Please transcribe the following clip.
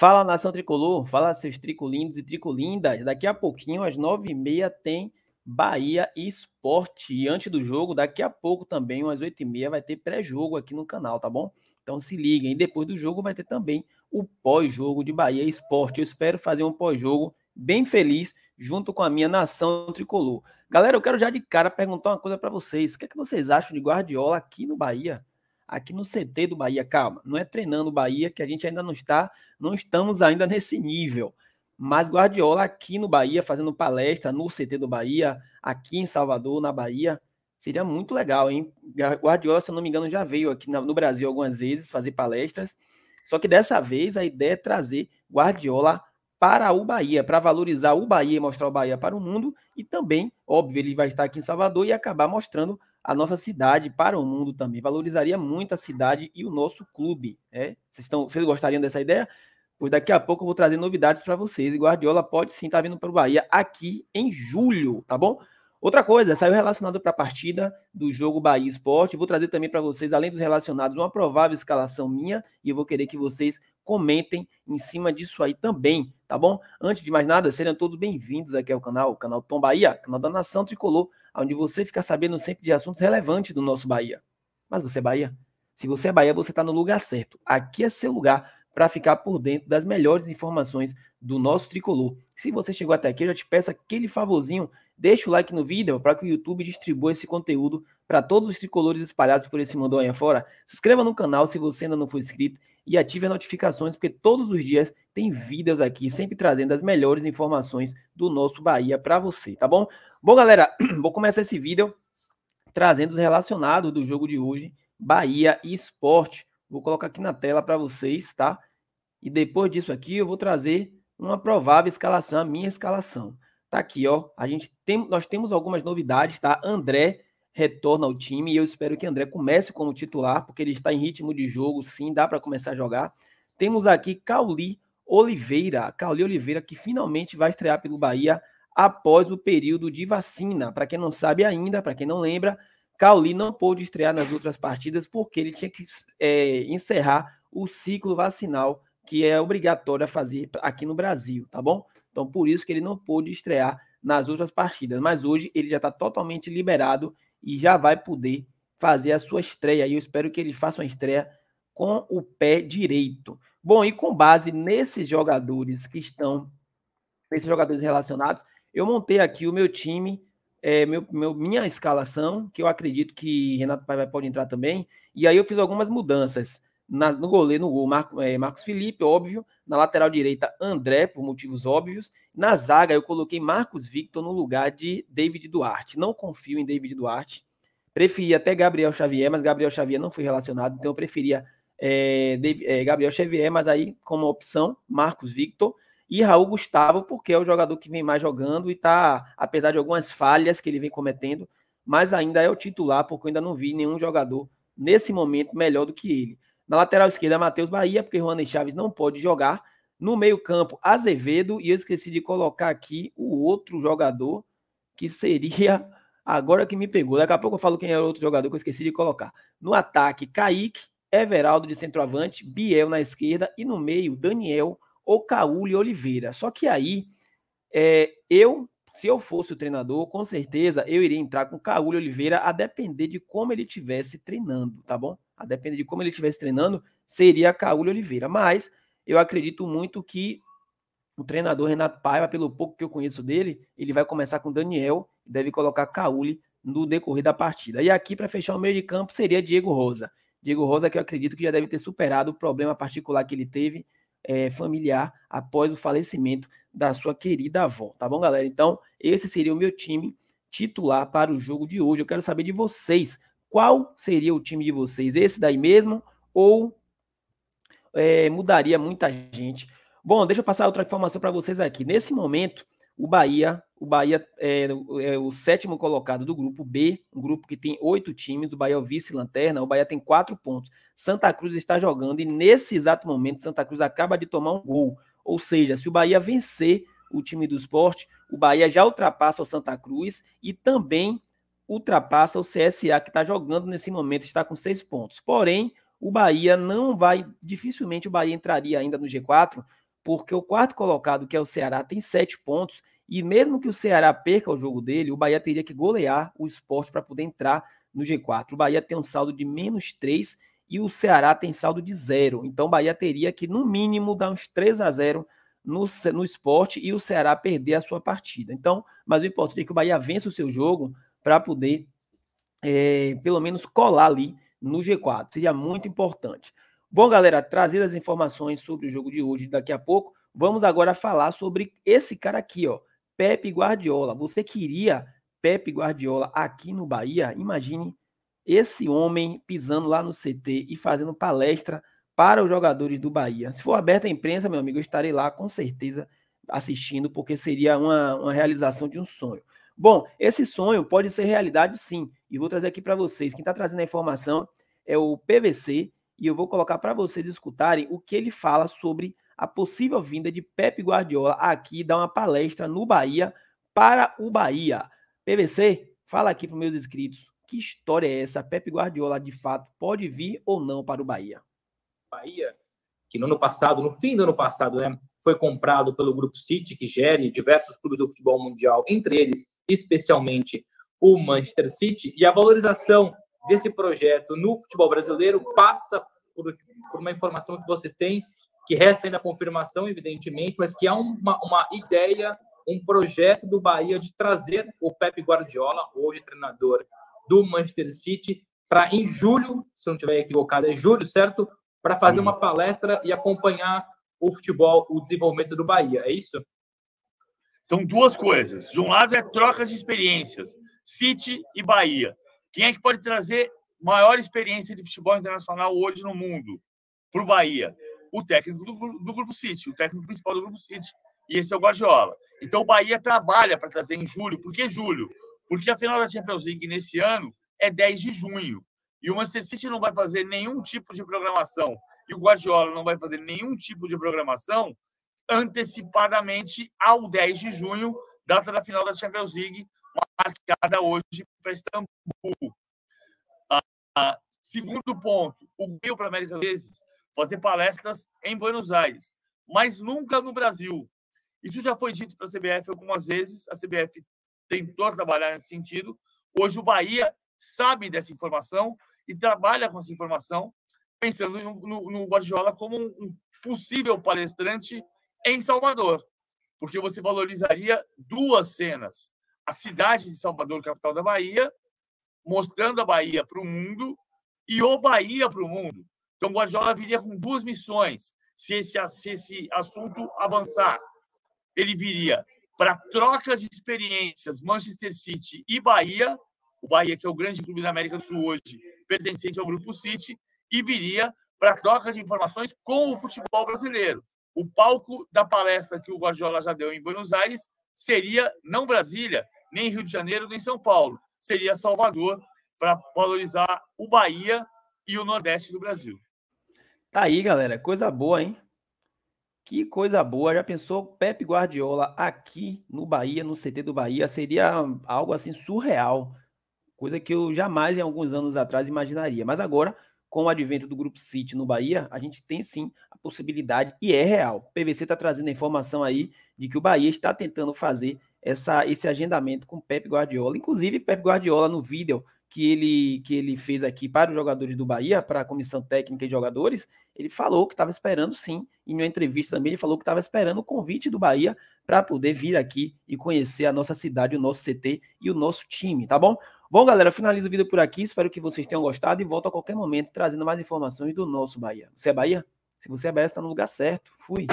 Fala nação tricolor, fala seus tricolindos e tricolindas. Daqui a pouquinho, às nove e meia, tem Bahia Esporte. E antes do jogo, daqui a pouco também, às oito e meia, vai ter pré-jogo aqui no canal, tá bom? Então se liguem. Depois do jogo, vai ter também o pós-jogo de Bahia Esporte. Eu espero fazer um pós-jogo bem feliz junto com a minha nação tricolor. Galera, eu quero já de cara perguntar uma coisa para vocês. O que, é que vocês acham de Guardiola aqui no Bahia? aqui no CT do Bahia. Calma, não é treinando o Bahia que a gente ainda não está, não estamos ainda nesse nível. Mas Guardiola aqui no Bahia, fazendo palestra no CT do Bahia, aqui em Salvador, na Bahia, seria muito legal, hein? Guardiola, se eu não me engano, já veio aqui no Brasil algumas vezes fazer palestras. Só que dessa vez a ideia é trazer Guardiola para o Bahia, para valorizar o Bahia, mostrar o Bahia para o mundo e também, óbvio, ele vai estar aqui em Salvador e acabar mostrando a nossa cidade para o mundo também. Valorizaria muito a cidade e o nosso clube. É? Vocês, estão, vocês gostariam dessa ideia? Pois daqui a pouco eu vou trazer novidades para vocês. E Guardiola pode sim estar tá vindo para o Bahia aqui em julho, tá bom? Outra coisa, saiu relacionado para a partida do jogo Bahia Esporte. Vou trazer também para vocês, além dos relacionados, uma provável escalação minha e eu vou querer que vocês comentem em cima disso aí também, tá bom? Antes de mais nada, sejam todos bem-vindos aqui ao canal, o canal Tom Bahia, canal da Nação Tricolor, onde você fica sabendo sempre de assuntos relevantes do nosso Bahia. Mas você é Bahia? Se você é Bahia, você está no lugar certo. Aqui é seu lugar para ficar por dentro das melhores informações do nosso tricolor. Se você chegou até aqui, eu já te peço aquele favorzinho Deixa o like no vídeo para que o YouTube distribua esse conteúdo para todos os tricolores espalhados por esse mundo aí afora. Se inscreva no canal se você ainda não for inscrito e ative as notificações, porque todos os dias tem vídeos aqui, sempre trazendo as melhores informações do nosso Bahia para você, tá bom? Bom, galera, vou começar esse vídeo trazendo os relacionados do jogo de hoje, Bahia e Esporte. Vou colocar aqui na tela para vocês, tá? E depois disso aqui eu vou trazer uma provável escalação, a minha escalação. Tá aqui, ó. A gente tem, nós temos algumas novidades, tá? André retorna ao time e eu espero que André comece como titular, porque ele está em ritmo de jogo, sim, dá para começar a jogar. Temos aqui Cauli Oliveira, Cauli Oliveira que finalmente vai estrear pelo Bahia após o período de vacina. Para quem não sabe ainda, para quem não lembra, Cauli não pôde estrear nas outras partidas porque ele tinha que é, encerrar o ciclo vacinal que é obrigatório a fazer aqui no Brasil, tá bom? Então, por isso que ele não pôde estrear nas outras partidas. Mas hoje ele já está totalmente liberado e já vai poder fazer a sua estreia. E eu espero que ele faça uma estreia com o pé direito. Bom, e com base nesses jogadores que estão, nesses jogadores relacionados, eu montei aqui o meu time, é, meu, meu, minha escalação, que eu acredito que Renato Paiva pode entrar também. E aí eu fiz algumas mudanças. Na, no goleiro, no gol, Marco, é, Marcos Felipe, óbvio. Na lateral direita, André, por motivos óbvios. Na zaga, eu coloquei Marcos Victor no lugar de David Duarte. Não confio em David Duarte. Preferi até Gabriel Xavier, mas Gabriel Xavier não foi relacionado, então eu preferia é, David, é, Gabriel Xavier, mas aí, como opção, Marcos Victor e Raul Gustavo, porque é o jogador que vem mais jogando e tá, apesar de algumas falhas que ele vem cometendo, mas ainda é o titular, porque eu ainda não vi nenhum jogador nesse momento melhor do que ele. Na lateral esquerda, Matheus Bahia, porque Juan Chaves não pode jogar. No meio-campo, Azevedo. E eu esqueci de colocar aqui o outro jogador, que seria. Agora que me pegou. Daqui a pouco eu falo quem é o outro jogador que eu esqueci de colocar. No ataque, Kaique, Everaldo de centroavante, Biel na esquerda. E no meio, Daniel, e Oliveira. Só que aí, é, eu se eu fosse o treinador, com certeza eu iria entrar com Caúlio Oliveira a depender de como ele estivesse treinando, tá bom? a depender de como ele estivesse treinando, seria Caúlio Oliveira. Mas eu acredito muito que o treinador Renato Paiva, pelo pouco que eu conheço dele, ele vai começar com Daniel, deve colocar Caúli no decorrer da partida. E aqui, para fechar o meio de campo, seria Diego Rosa. Diego Rosa, que eu acredito que já deve ter superado o problema particular que ele teve é, familiar após o falecimento da sua querida avó. Tá bom, galera? Então, esse seria o meu time titular para o jogo de hoje. Eu quero saber de vocês qual seria o time de vocês? Esse daí mesmo? Ou é, mudaria muita gente? Bom, deixa eu passar outra informação para vocês aqui. Nesse momento, o Bahia, o Bahia é, é, o sétimo colocado do grupo B, um grupo que tem oito times, o Bahia é o vice-lanterna, o Bahia tem quatro pontos. Santa Cruz está jogando e nesse exato momento Santa Cruz acaba de tomar um gol. Ou seja, se o Bahia vencer o time do esporte, o Bahia já ultrapassa o Santa Cruz e também ultrapassa o CSA, que está jogando nesse momento, está com seis pontos. Porém, o Bahia não vai, dificilmente o Bahia entraria ainda no G4, porque o quarto colocado, que é o Ceará, tem sete pontos. E mesmo que o Ceará perca o jogo dele, o Bahia teria que golear o esporte para poder entrar no G4. O Bahia tem um saldo de menos três e o Ceará tem saldo de zero. Então o Bahia teria que, no mínimo, dar uns 3 a 0 no, no esporte e o Ceará perder a sua partida. Então, mas o importante é que o Bahia vença o seu jogo para poder, é, pelo menos, colar ali no G4. Seria muito importante. Bom, galera, trazidas as informações sobre o jogo de hoje daqui a pouco, vamos agora falar sobre esse cara aqui, ó, Pepe Guardiola. Você queria Pepe Guardiola aqui no Bahia? Imagine esse homem pisando lá no CT e fazendo palestra para os jogadores do Bahia. Se for aberta a imprensa, meu amigo, eu estarei lá com certeza assistindo, porque seria uma, uma realização de um sonho. Bom, esse sonho pode ser realidade sim. E vou trazer aqui para vocês. Quem está trazendo a informação é o PVC. E eu vou colocar para vocês escutarem o que ele fala sobre a possível vinda de Pepe Guardiola aqui dar uma palestra no Bahia para o Bahia. PVC, fala aqui para meus inscritos. Que história é essa? Pepe Guardiola, de fato, pode vir ou não para o Bahia? Bahia, que no ano passado, no fim do ano passado, né, foi comprado pelo Grupo City, que gere diversos clubes do futebol mundial, entre eles especialmente o Manchester City, e a valorização desse projeto no futebol brasileiro passa por, por uma informação que você tem, que resta ainda confirmação, evidentemente, mas que há uma, uma ideia, um projeto do Bahia de trazer o Pepe Guardiola, hoje treinador do Manchester City, para em julho, se não estiver equivocado, é julho, certo? Para fazer uhum. uma palestra e acompanhar o futebol, o desenvolvimento do Bahia, é isso? São duas coisas. De um lado é troca de experiências, City e Bahia. Quem é que pode trazer maior experiência de futebol internacional hoje no mundo para o Bahia? O técnico do, do, Grupo City, o técnico principal do Grupo City. E esse é o Guardiola. Então o Bahia trabalha para trazer em julho. Por que julho? Porque a final da Champions League nesse ano é 10 de junho. E o Manchester City não vai fazer nenhum tipo de programação e o Guardiola não vai fazer nenhum tipo de programação antecipadamente ao 10 de junho, data da final da Champions League, marcada hoje para Istambul. Ah, ah, segundo ponto, o Rio para América vezes fazer palestras em Buenos Aires, mas nunca no Brasil. Isso já foi dito para a CBF algumas vezes, a CBF tentou trabalhar nesse sentido. Hoje o Bahia sabe dessa informação e trabalha com essa informação, pensando no, no, no Guardiola como um, um possível palestrante em Salvador, porque você valorizaria duas cenas: a cidade de Salvador, capital da Bahia, mostrando a Bahia para o mundo e o Bahia para o mundo. Então, Guardiola viria com duas missões, se esse, se esse assunto avançar. Ele viria para troca de experiências Manchester City e Bahia, o Bahia, que é o grande clube da América do Sul hoje, pertencente ao Grupo City, e viria para troca de informações com o futebol brasileiro o palco da palestra que o Guardiola já deu em Buenos Aires seria não Brasília, nem Rio de Janeiro, nem São Paulo, seria Salvador, para valorizar o Bahia e o Nordeste do Brasil. Tá aí, galera, coisa boa, hein? Que coisa boa. Já pensou Pepe Guardiola aqui no Bahia, no CT do Bahia? Seria algo assim surreal. Coisa que eu jamais, em alguns anos atrás, imaginaria. Mas agora com o advento do Grupo City no Bahia, a gente tem sim a possibilidade e é real. O PVC está trazendo a informação aí de que o Bahia está tentando fazer essa, esse agendamento com Pep Guardiola. Inclusive, Pep Guardiola, no vídeo que ele, que ele fez aqui para os jogadores do Bahia, para a comissão técnica e jogadores, ele falou que estava esperando sim. E em uma entrevista também, ele falou que estava esperando o convite do Bahia para poder vir aqui e conhecer a nossa cidade, o nosso CT e o nosso time, tá bom? Bom, galera, finalizo o vídeo por aqui. Espero que vocês tenham gostado e volto a qualquer momento trazendo mais informações do nosso Bahia. Você é Bahia? Se você é Bahia, está no lugar certo. Fui.